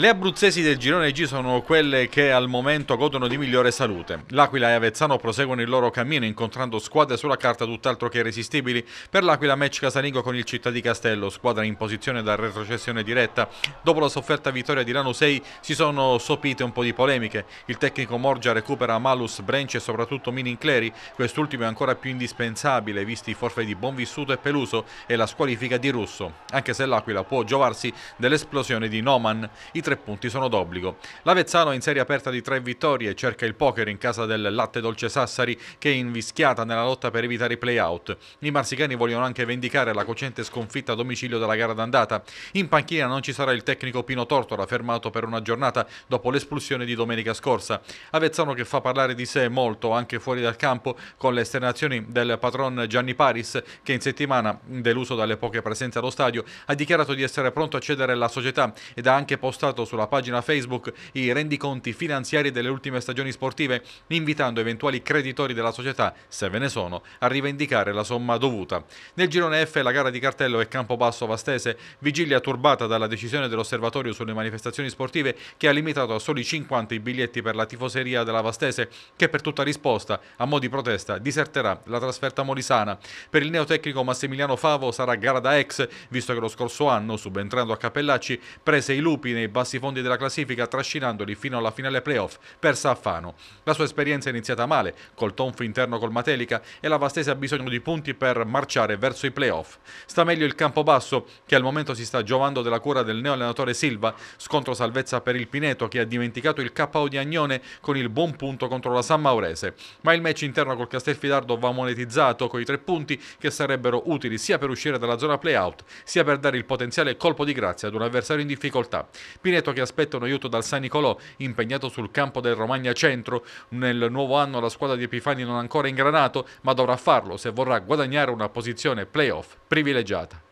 Le abruzzesi del girone G sono quelle che al momento godono di migliore salute. L'Aquila e Avezzano proseguono il loro cammino incontrando squadre sulla carta tutt'altro che irresistibili. Per l'Aquila match casalingo con il Città di Castello, squadra in posizione da retrocessione diretta. Dopo la sofferta vittoria di Lano 6 si sono sopite un po' di polemiche. Il tecnico Morgia recupera Malus, Brenci e soprattutto Minincleri. Quest'ultimo è ancora più indispensabile visti i forfè di Bonvissuto e Peluso e la squalifica di Russo. Anche se l'Aquila può giovarsi dell'esplosione di Noman. I tre punti sono d'obbligo. L'Avezzano in serie aperta di tre vittorie cerca il poker in casa del Latte Dolce Sassari che è invischiata nella lotta per evitare i play-out. I marsicani vogliono anche vendicare la cocente sconfitta a domicilio della gara d'andata. In panchina non ci sarà il tecnico Pino Tortora fermato per una giornata dopo l'espulsione di domenica scorsa. Avezzano che fa parlare di sé molto anche fuori dal campo con le esternazioni del patron Gianni Paris che in settimana, deluso dalle poche presenze allo stadio, ha dichiarato di essere pronto a cedere la società ed ha anche postato postato sulla pagina Facebook i rendiconti finanziari delle ultime stagioni sportive, invitando eventuali creditori della società, se ve ne sono, a rivendicare la somma dovuta. Nel girone F la gara di Cartello e Campobasso Vastese, vigilia turbata dalla decisione dell'osservatorio sulle manifestazioni sportive che ha limitato a soli 50 i biglietti per la tifoseria della Vastese, che per tutta risposta, a mo' di protesta, diserterà la trasferta molisana. Per il neotecnico Massimiliano Favo sarà gara da ex, visto che lo scorso anno, subentrando a Cappellacci, prese i lupi nei bassi fondi della classifica trascinandoli fino alla finale playoff per Saffano. La sua esperienza è iniziata male, col tonfo interno col Matelica e la Vastese ha bisogno di punti per marciare verso i playoff. Sta meglio il campo basso, che al momento si sta giovando della cura del neo allenatore Silva, scontro salvezza per il Pineto che ha dimenticato il KO di Agnone con il buon punto contro la San Maurese. Ma il match interno col Castelfidardo va monetizzato con i tre punti che sarebbero utili sia per uscire dalla zona playout sia per dare il potenziale colpo di grazia ad un avversario in difficoltà. Pineto che aspetta un aiuto dal San Nicolò impegnato sul campo del Romagna Centro. Nel nuovo anno la squadra di Epifani non ha ancora ingranato ma dovrà farlo se vorrà guadagnare una posizione playoff privilegiata.